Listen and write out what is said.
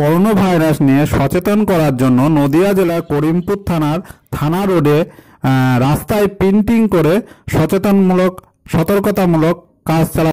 corona virus নিয়ে সচেতন করার জন্য নদিয়া জেলার করিমপুর থানার থানা রোডে রাস্তায় প্রিন্টিং করে সচেতনমূলক সতর্কতামূলক কাজ চালা